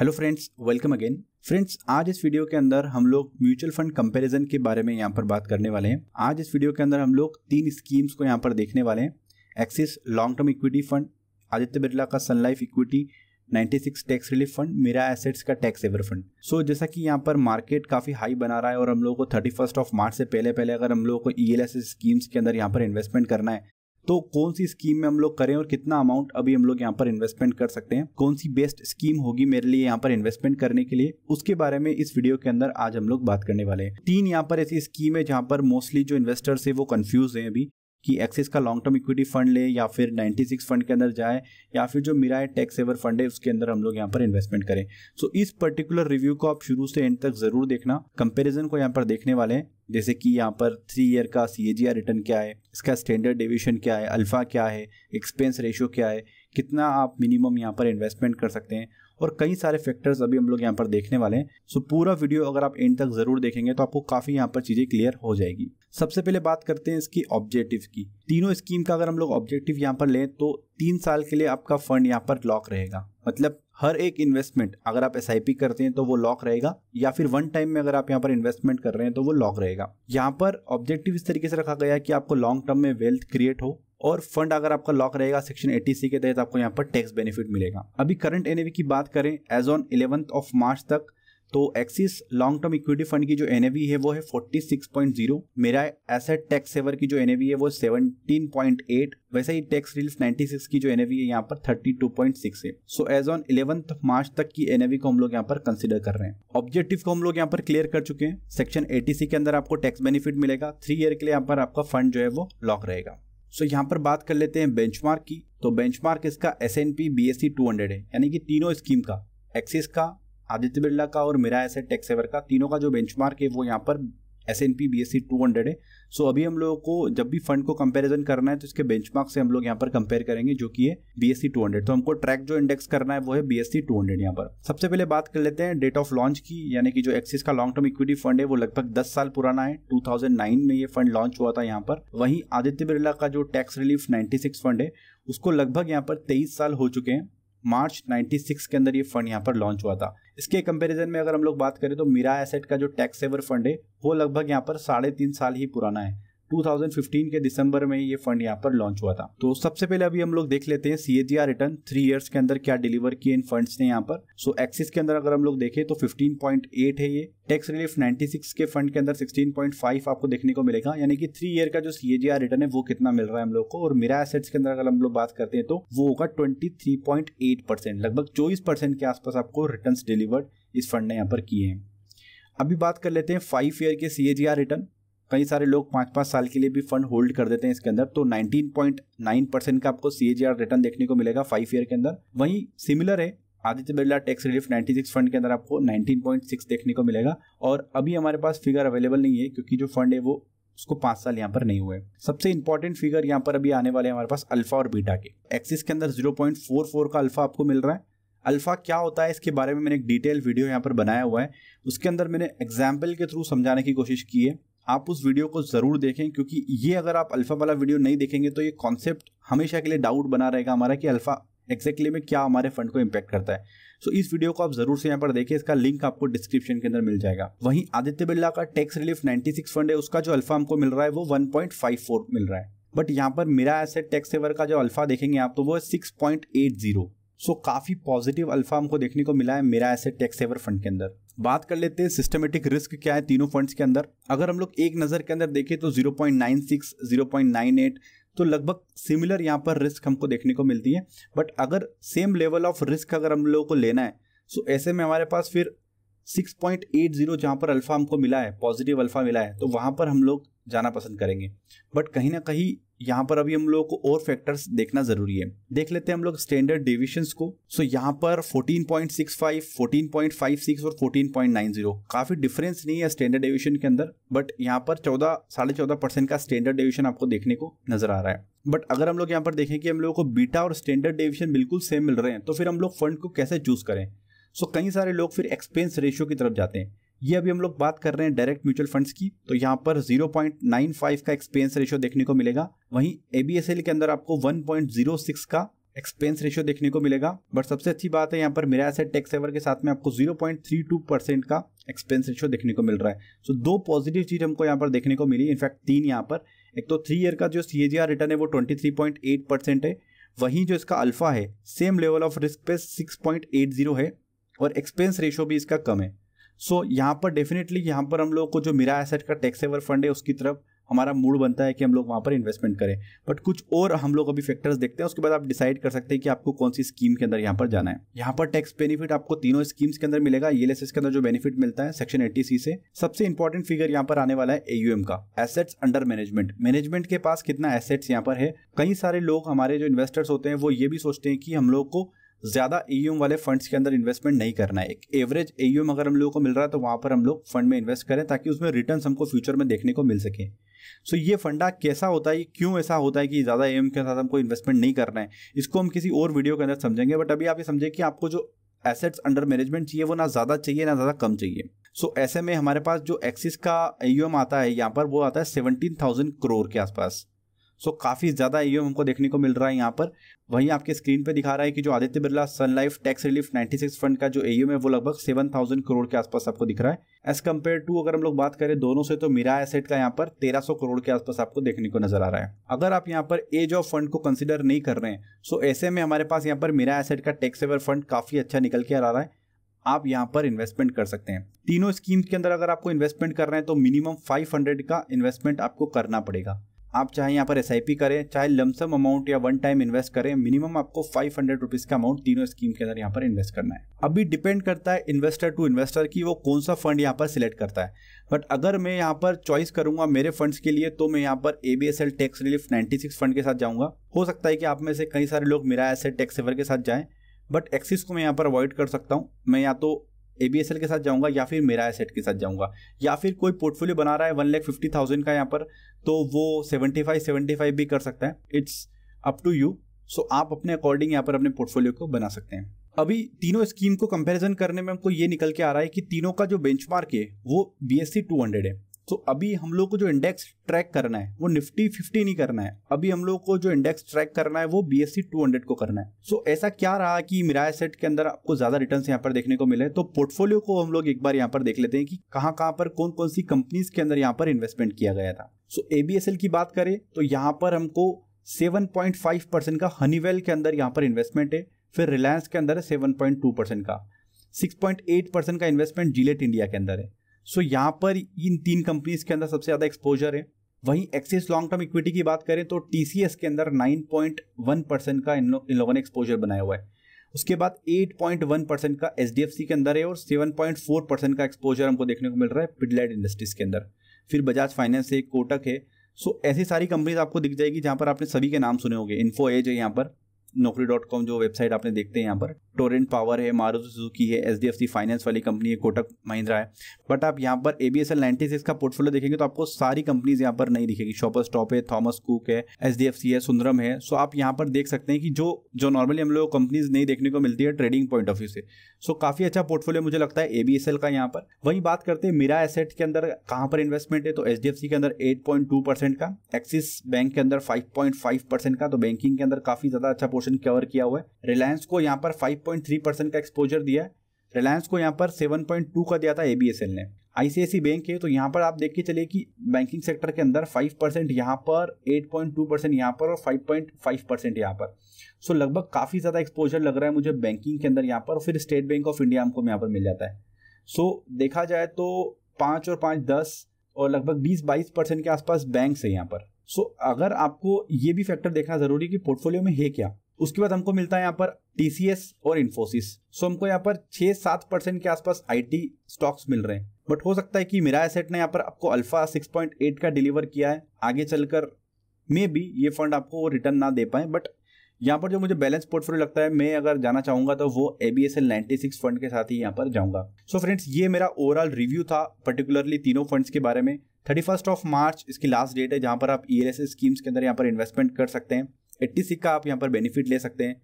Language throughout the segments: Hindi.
hello friends welcome again friends आज इस वीडियो के अंदर हम लोग म्यूचुअल फंड कंपैरिजन के बारे में यहाँ पर बात करने वाले हैं आज इस वीडियो के अंदर हम लोग तीन स्कीम्स को यहाँ पर देखने वाले हैं Axis long term equity fund Aditya Birla का Sun Life equity 96 tax relief fund Mirae assets का टैक्स सेवर फंड सो जैसा कि यहाँ पर मार्केट काफी हाई बना रहा है और हम लोगों को थर्टी फर्स्ट ऑफ मार्च से पहले पहले अगर हम लोगों को ई e स्कीम्स के अंदर यहाँ पर इन्वेस्टमेंट करना है तो कौन सी स्कीम में हम लोग करें और कितना अमाउंट अभी हम लोग यहाँ पर इन्वेस्टमेंट कर सकते हैं कौन सी बेस्ट स्कीम होगी मेरे लिए यहाँ पर इन्वेस्टमेंट करने के लिए उसके बारे में इस वीडियो के अंदर आज हम लोग बात करने वाले हैं तीन यहाँ पर ऐसी स्कीम है जहाँ पर मोस्टली जो इन्वेस्टर्स है वो कंफ्यूज है अभी कि एक्सिस का लॉन्ग टर्म इक्विटी फंड ले या फिर 96 फंड के अंदर जाए या फिर जो मिराए टैक्स सेवर फंड है उसके अंदर हम लोग यहाँ पर इन्वेस्टमेंट करें सो so, इस पर्टिकुलर रिव्यू को आप शुरू से एंड तक जरूर देखना कंपेरिजन को यहाँ पर देखने वाले हैं जैसे कि यहाँ पर थ्री ईयर का सी रिटर्न क्या है इसका स्टैंडर्ड डिविशन क्या है अल्फा क्या है एक्सपेंस रेशियो क्या है कितना आप मिनिमम यहाँ पर इन्वेस्टमेंट कर सकते हैं और कई सारे फैक्टर्स अभी हम लोग यहाँ पर देखने वाले हैं सो so, पूरा वीडियो अगर आप एंड तक जरूर देखेंगे तो आपको काफ़ी यहाँ पर चीज़ें क्लियर हो जाएगी सबसे पहले बात करते हैं इसकी ऑब्जेक्टिव की तीनों स्कीम का अगर हम लोग ऑब्जेक्टिव यहाँ पर लें तो तीन साल के लिए आपका फंड यहाँ पर लॉक रहेगा मतलब हर एक इन्वेस्टमेंट अगर आप एस करते हैं तो वो लॉक रहेगा या फिर वन टाइम में अगर आप यहाँ पर इन्वेस्टमेंट कर रहे हैं तो वो लॉक रहेगा यहाँ पर ऑब्जेक्टिव इस तरीके से रखा गया है कि आपको लॉन्ग टर्म में वेल्थ क्रिएट हो और फंड अगर आपका लॉक रहेगा सेक्शन एटी के तहत आपको यहाँ पर टैक्स बेनिफिट मिलेगा अभी करंट एनएवी की बात करें as on eleventh of March तक तो Axis long term equity fund की जो एन है वो है forty six point zero Mirae asset tax saver की जो एन है वो पॉइंट एट वैसे ही टैक्स रिल्स नाइनटी सिक्स की जो एन है यहाँ पर सिक्स है so as on eleventh March तक की एन को हम लोग यहाँ पर कंसिडर कर रहे हैं ऑब्जेक्टिव को हम लोग यहाँ पर क्लियर कर चुके हैं सेक्शन एटीसी के अंदर आपको टैक्स बेनिफिट मिलेगा थ्री ईयर के लिए यहाँ पर आपका फंड जो है वो लॉक रहेगा सो so, यहाँ पर बात कर लेते हैं बेंचमार्क की तो बेंचमार्क इसका S and P B S C two hundred है यानी कि तीनों स्कीम का एक्सिस का आदित्य बिरला का और मेरा ऐसे टेक सेवर का तीनों का जो बेंच है वो यहाँ पर S and P B S C two hundred है सो अभी हम लोगों को जब भी फंड को कंपेरिजन करना है तो इसके बेंचमार्क से हम लोग यहाँ पर कंपेयर करेंगे जो कि है B S C two hundred तो हमको ट्रैक जो इंडेक्स करना है वो है B S C two hundred यहाँ पर सबसे पहले बात कर लेते हैं डेट ऑफ लॉन्च की यानी कि जो एक्सिस का लॉन्ग टर्म इक्विटी फंड है वो लगभग दस साल पुराना है टू थाउजेंड नाइन में ये फंड लॉन्च हुआ था यहाँ पर वहीं आदित्य बिरला का जो tax relief ninety six fund है उसको लगभग यहाँ पर तेईस साल हो चुके हैं मार्च 96 के अंदर ये फंड यहाँ पर लॉन्च हुआ था इसके कंपैरिजन में अगर हम लोग बात करें तो मीरा एसेट का जो टैक्स सेवर फंड है वो लगभग यहाँ पर साढ़े तीन साल ही पुराना है 2015 के दिसंबर में ये फंड यहाँ पर लॉन्च हुआ था तो सबसे पहले अभी हम लोग देख लेते हैं सी रिटर्न थ्री ईयर्स के अंदर क्या डिलीवर किए इन फंड्स ने यहाँ पर सो so, एक्सिस के अंदर अगर हम लोग देखें तो 15.8 है ये टैक्स रिलीफ 96 के फंड के अंदर 16.5 आपको देखने को मिलेगा यानी कि थ्री ईयर का जो सी रिटर्न है वो कितना मिल रहा है हम लोग को और मेरा एसेट्स के अंदर अगर हम लोग बात करते हैं तो वो होगा ट्वेंटी लगभग चौबीस के आसपास आपको रिटर्न डिलीवर्ड इस फंड ने यहाँ पर किए हैं अभी बात कर लेते हैं फाइव ईयर के सी रिटर्न कई सारे लोग पाँच पाँच साल के लिए भी फंड होल्ड कर देते हैं इसके अंदर तो 19.9 परसेंट का आपको सी रिटर्न देखने को मिलेगा फाइव ईयर के अंदर वहीं सिमिलर है Aditya Birla tax relief 96 fund के अंदर आपको 19.6 देखने को मिलेगा और अभी हमारे पास फिगर अवेलेबल नहीं है क्योंकि जो फंड है वो उसको पांच साल यहाँ पर नहीं हुए सबसे इंपॉर्टेंट फिगर यहाँ पर अभी आने वाले हमारे पास अल्फा और बीटा के एक्सिस के अंदर 0.44 का अल्फा आपको मिल रहा है अल्फा क्या होता है इसके बारे में मैंने एक डिटेल वीडियो यहाँ पर बनाया हुआ है उसके अंदर मैंने एग्जाम्पल के थ्रू समझाने की कोशिश की है आप उस वीडियो को ज़रूर देखें क्योंकि ये अगर आप अल्फ़ा वाला वीडियो नहीं देखेंगे तो ये कॉन्सेप्ट हमेशा के लिए डाउट बना रहेगा हमारा कि अल्फ़ा एक्जैक्टली exactly में क्या हमारे फंड को इम्पैक्ट करता है सो so, इस वीडियो को आप जरूर से यहाँ पर देखें इसका लिंक आपको डिस्क्रिप्शन के अंदर मिल जाएगा वहीं आदित्य बिरला का टैक्स रिलीफ 96 फंड है उसका जो अल्फा हमको मिल रहा है वो 1.54 मिल रहा है बट यहाँ पर मेरा एसेट टैक्स सेवर का जो अल्फा देखेंगे आप तो वो है six point eight zero so काफ़ी पॉजिटिव अल्फा हमको देखने को मिला है मेरा एसेट टैक्स सेवर फंड के अंदर बात कर लेते हैं सिस्टमेटिक रिस्क क्या है तीनों फंड्स के अंदर अगर हम लोग एक नज़र के अंदर देखें तो 0.96, 0.98 तो लगभग सिमिलर यहाँ पर रिस्क हमको देखने को मिलती है बट अगर सेम लेवल ऑफ रिस्क अगर हम लोगों को लेना है सो ऐसे में हमारे पास फिर 6.80 जहाँ पर अल्फ़ा हमको मिला है पॉजिटिव अल्फ़ा मिला है तो वहाँ पर हम लोग जाना पसंद करेंगे बट कहीं ना कहीं यहाँ पर अभी हम लोगों को और फैक्टर्स देखना जरूरी है देख लेते हैं हम लोग स्टैंडर्ड डिविशन को सो यहाँ पर 14.65, 14.56 और 14.90 काफी डिफरेंस नहीं है स्टैंडर्ड डिविशन के अंदर बट यहाँ पर चौदह साढ़े चौदह परसेंट का स्टैंडर्ड डिविशन आपको देखने को नजर आ रहा है बट अगर हम लोग यहाँ पर देखें कि हम लोगों को बीटा और स्टैंडर्ड डिविशन बिल्कुल सेम मिल रहे हैं तो फिर हम लोग फंड को कैसे चूज करें सो so, कई सारे लोग फिर एक्सपेंस रेशियो की तरफ जाते हैं ये अभी हम लोग बात कर रहे हैं डायरेक्ट म्यूचुअल फंड्स की तो यहाँ पर 0.95 का एक्सपेंस रेशियो देखने को मिलेगा वहीं एबीएसएल के अंदर आपको 1.06 का एक्सपेंस रेशियो देखने को मिलेगा बट सबसे अच्छी बात है यहाँ पर मेरा एसेट टैक्स सेवर के साथ में आपको 0.32 परसेंट का एक्सपेंस रेशियो देखने को मिल रहा है सो so, दो पॉजिटिव चीज हमको यहाँ पर देखने को मिली इनफैक्ट तीन यहाँ पर एक तो थ्री ईयर का जो सी रिटर्न है वो ट्वेंटी परसेंट है वहीं जो इसका अल्फा है सेम लेवल ऑफ रिस्क पे सिक्स है और एक्सपेंस रेशियो भी इसका कम है सो so, यहाँ पर डेफिनेटली यहाँ पर हम लोग को जो मेरा एसेट का टैक्सेबल फंड है उसकी तरफ हमारा मूड बनता है कि हम लोग वहाँ पर इन्वेस्टमेंट करें बट कुछ और हम लोग अभी फैक्टर्स देखते हैं उसके बाद आप डिसाइड कर सकते हैं कि आपको कौन सी स्कीम के अंदर यहाँ पर जाना है यहाँ पर टैक्स बेनिफिट आपको तीनों स्कीम्स के अंदर मिलेगा ये e के अंदर जो बेनिफिट मिलता है सेक्शन एट्टी सी से सबसे इंपॉर्टेंट फिगर यहाँ पर आने वाला है एयूएम का एसेट्स अंडर मैनेजमेंट मैनेजमेंट के पास कितना एसेट्स यहाँ पर है कई सारे लोग हमारे जो इन्वेस्टर्स होते हैं वो ये भी सोचते हैं कि हम लोग को ज़्यादा ईयूएम वाले फंड्स के अंदर इन्वेस्टमेंट नहीं करना है एक एवरेज ईयूएम अगर हम लोगों को मिल रहा है तो वहां पर हम लोग फंड में इन्वेस्ट करें ताकि उसमें रिटर्न हमको फ्यूचर में देखने को मिल सके सो so, ये फंडा कैसा होता है क्यों ऐसा होता है कि ज़्यादा एम के साथ हमको इन्वेस्टमेंट नहीं करना है इसको हम किसी और वीडियो के अंदर समझेंगे बट अभी आप ये समझें कि आपको जो एसेट्स अंडर मैनेजमेंट चाहिए वो ना ज़्यादा चाहिए ना ज़्यादा कम चाहिए सो so, ऐसे में हमारे पास जो एक्सिस का ईयूएम आता है यहाँ पर वो आता है सेवनटीन थाउजेंड करोड़ के आसपास सो so, काफ़ी ज़्यादा ईयूएम हमको देखने को मिल रहा है यहाँ पर वहीं आपके स्क्रीन पे दिखा रहा है कि जो Aditya Birla Sun Life tax relief 96 fund का जो एयू है वो लगभग 7000 करोड़ के आसपास आपको दिख रहा है एज कम्पेयर टू अगर हम लोग बात करें दोनों से तो मीरा एसेट का यहाँ पर 1300 करोड़ के आसपास आपको देखने को नजर आ रहा है अगर आप यहाँ पर एज ऑफ फंड को कंसिडर नहीं कर रहे हैं सो ऐसे में हमारे पास यहाँ पर मीरा एसेट का टैक्स सेवर फंड काफी अच्छा निकल के आ रहा है आप यहाँ पर इन्वेस्टमेंट कर सकते हैं तीनों स्कीम के अंदर अगर आपको इन्वेस्टमेंट कर रहे हैं तो मिनिमम 500 का इन्वेस्टमेंट आपको करना पड़ेगा आप चाहे यहाँ पर एस करें चाहे लमसम अमाउंट या वन टाइम इन्वेस्ट करें मिनिमम आपको फाइव हंड्रेड रुपीज का अमाउंट तीनों स्कीम के अंदर यहाँ पर इन्वेस्ट करना है अभी डिपेंड करता है इन्वेस्टर टू इन्वेस्टर की वो कौन सा फंड यहाँ पर सिलेक्ट करता है बट अगर मैं यहाँ पर चॉइस करूंगा मेरे फंड्स के लिए तो मैं यहाँ पर A B S L tax relief ninety six fund के साथ जाऊंगा हो सकता है कि आप में से कई सारे लोग मेरा एसेट टैक्स सेवर के साथ जाएं बट एक्सिस को मैं यहाँ पर अवॉइड कर सकता हूँ मैं या तो ए बी एस एल के साथ जाऊंगा या फिर मेरा एसेट के साथ जाऊंगा या फिर कोई पोर्टफोलियो बना रहा है वन लैख फिफ्टी थाउजेंड का यहाँ पर तो वो सेवेंटी फाइव सेवेंटी फाइव भी कर सकता है it's up to you so आप अपने अकॉर्डिंग यहाँ पर अपने पोर्टफोलियो को बना सकते हैं अभी तीनों स्कीम को कंपैरिजन करने में हमको ये निकल के आ रहा है कि तीनों का जो बेंचमार्क है वो B S C two hundred है तो अभी हम लोग को जो इंडेक्स ट्रैक करना है वो निफ्टी फिफ्टी नहीं करना है अभी हम लोग को जो इंडेक्स ट्रैक करना है वो B S C two hundred को करना है सो so, ऐसा क्या रहा कि मिरा सेट के अंदर आपको ज्यादा रिटर्न यहाँ पर देखने को मिले तो पोर्टफोलियो को हम लोग एक बार यहाँ पर देख लेते हैं कि कहाँ कहाँ पर कौन कौन सी कंपनीज के अंदर यहाँ पर इन्वेस्टमेंट किया गया था सो so, एबीएसएल की बात करें तो यहाँ पर हमको 7.5 परसेंट का हनीवेल के अंदर यहाँ पर इन्वेस्टमेंट है फिर रिलायंस के अंदर है 7.2 परसेंट का 6.8 परसेंट का इन्वेस्टमेंट जिलेट इंडिया के अंदर है सो यहाँ पर इन तीन कंपनीज के अंदर सबसे ज़्यादा एक्सपोजर है वहीं एक्सिस लॉन्ग टर्म इक्विटी की बात करें तो टीसीएस के अंदर 9.1 परसेंट का इन, लोगों ने एक्सपोजर बनाया हुआ है उसके बाद 8.1 परसेंट का एच के अंदर है और 7.4 परसेंट का एक्सपोजर हमको देखने को मिल रहा है पिडलाइट इंडस्ट्रीज के अंदर फिर बजाज फाइनेंस है कोटक है सो ऐसी सारी कंपनीज आपको दिख जाएगी जहां पर आपने सभी के नाम सुने होंगे इन्फो एज है यहाँ पर नौकरी डॉट कॉम जो वेबसाइट आपने देखते हैं यहाँ पर टोरेंट पावर है मारुति सुजुकी है H D F C finance वाली कंपनी है कोटक महिंद्रा है बट आप यहाँ पर A B S L ninety six का पोर्टफोलियो देखेंगे तो आपको सारी कंपनीज यहाँ पर नहीं दिखेगी शॉपर स्टॉप है थॉमस कुक है एच डी एफ सी है सुंदरम है सो आप यहाँ पर देख सकते हैं कि जो जो नॉर्मली हम लोग कंपनीज नहीं देखने को मिलती है ट्रेडिंग पॉइंट ऑफ व्यू से सो काफ़ी अच्छा पोर्टफोलियो मुझे लगता है ए बी एस एल का यहाँ पर वहीं बात करते हैं मीरा एसेट के अंदर कहाँ पर इन्वेस्टमेंट है तो एच डी एफ सी के अंदर एट पॉइंट टू परसेंट का एक्सिस बैंक के अंदर फाइव पॉइंट फाइव परसेंट का तो बैंकिंग के अंदर काफ़ी ज़्यादा अच्छा पोर्शन कवर किया हुआ है रिलायंस को यहाँ पर 5.3 परसेंट का एक्सपोजर दिया है रिलायंस को यहाँ पर 7.2 का दिया था एबीएसएल ने आईसीआईसी बैंक है तो यहाँ पर आप देख के चलिए कि बैंकिंग सेक्टर के अंदर 5 परसेंट यहाँ पर 8.2 परसेंट यहाँ पर और 5.5 परसेंट यहाँ पर सो लगभग काफ़ी ज़्यादा एक्सपोजर लग रहा है मुझे बैंकिंग के अंदर यहाँ पर और फिर स्टेट बैंक ऑफ इंडिया हमको यहाँ पर मिल जाता है सो देखा जाए तो पाँच और पाँच दस और लगभग बीस बाईस परसेंट के आसपास बैंक है यहाँ पर सो अगर आपको ये भी फैक्टर देखना ज़रूरी है कि पोर्टफोलियो में है क्या उसके बाद हमको मिलता है यहाँ पर टीसीएस और इन्फोसिस सो हमको यहाँ पर छह सात परसेंट के आसपास आईटी स्टॉक्स मिल रहे हैं बट हो सकता है कि मेरा एसेट ने यहाँ पर आपको अल्फा 6.8 का डिलीवर किया है आगे चलकर मे बी ये फंड आपको रिटर्न ना दे पाए बट यहाँ पर जो मुझे बैलेंस पोर्टफोलियो लगता है मैं अगर जाना चाहूंगा तो वो A B S L ninety six fund के साथ ही यहाँ पर जाऊंगा सो so फ्रेंड्स ये मेरा ओवरऑल रिव्यू था पर्टिकुलरली तीनों फंड्स के बारे में थर्टी फर्स्ट ऑफ मार्च इसकी लास्ट डेट है जहाँ पर आप ई एल एस स्कीम्स के अंदर यहाँ पर इन्वेस्टमेंट कर सकते हैं एट्टी सिक्स का आप यहाँ पर बेनिफिट ले सकते हैं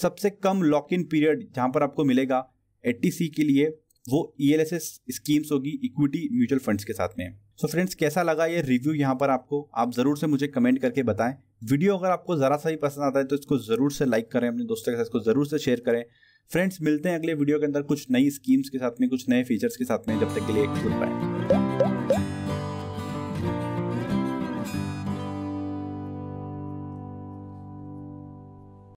सबसे कम लॉक इन पीरियड जहाँ पर आपको मिलेगा एट्टी सी के लिए वो E L S S schemes होगी इक्विटी म्यूचुअल फंड्स के साथ में सो so फ्रेंड्स कैसा लगा ये रिव्यू यहाँ पर आपको आप ज़रूर से मुझे कमेंट करके बताएं वीडियो अगर आपको ज़रा सा ही पसंद आता है तो इसको ज़रूर से लाइक करें अपने दोस्तों के साथ इसको ज़रूर से शेयर करें फ्रेंड्स मिलते हैं अगले वीडियो के अंदर कुछ नई स्कीम्स के साथ में कुछ नए फीचर्स के साथ में जब तक के लिए एक बाय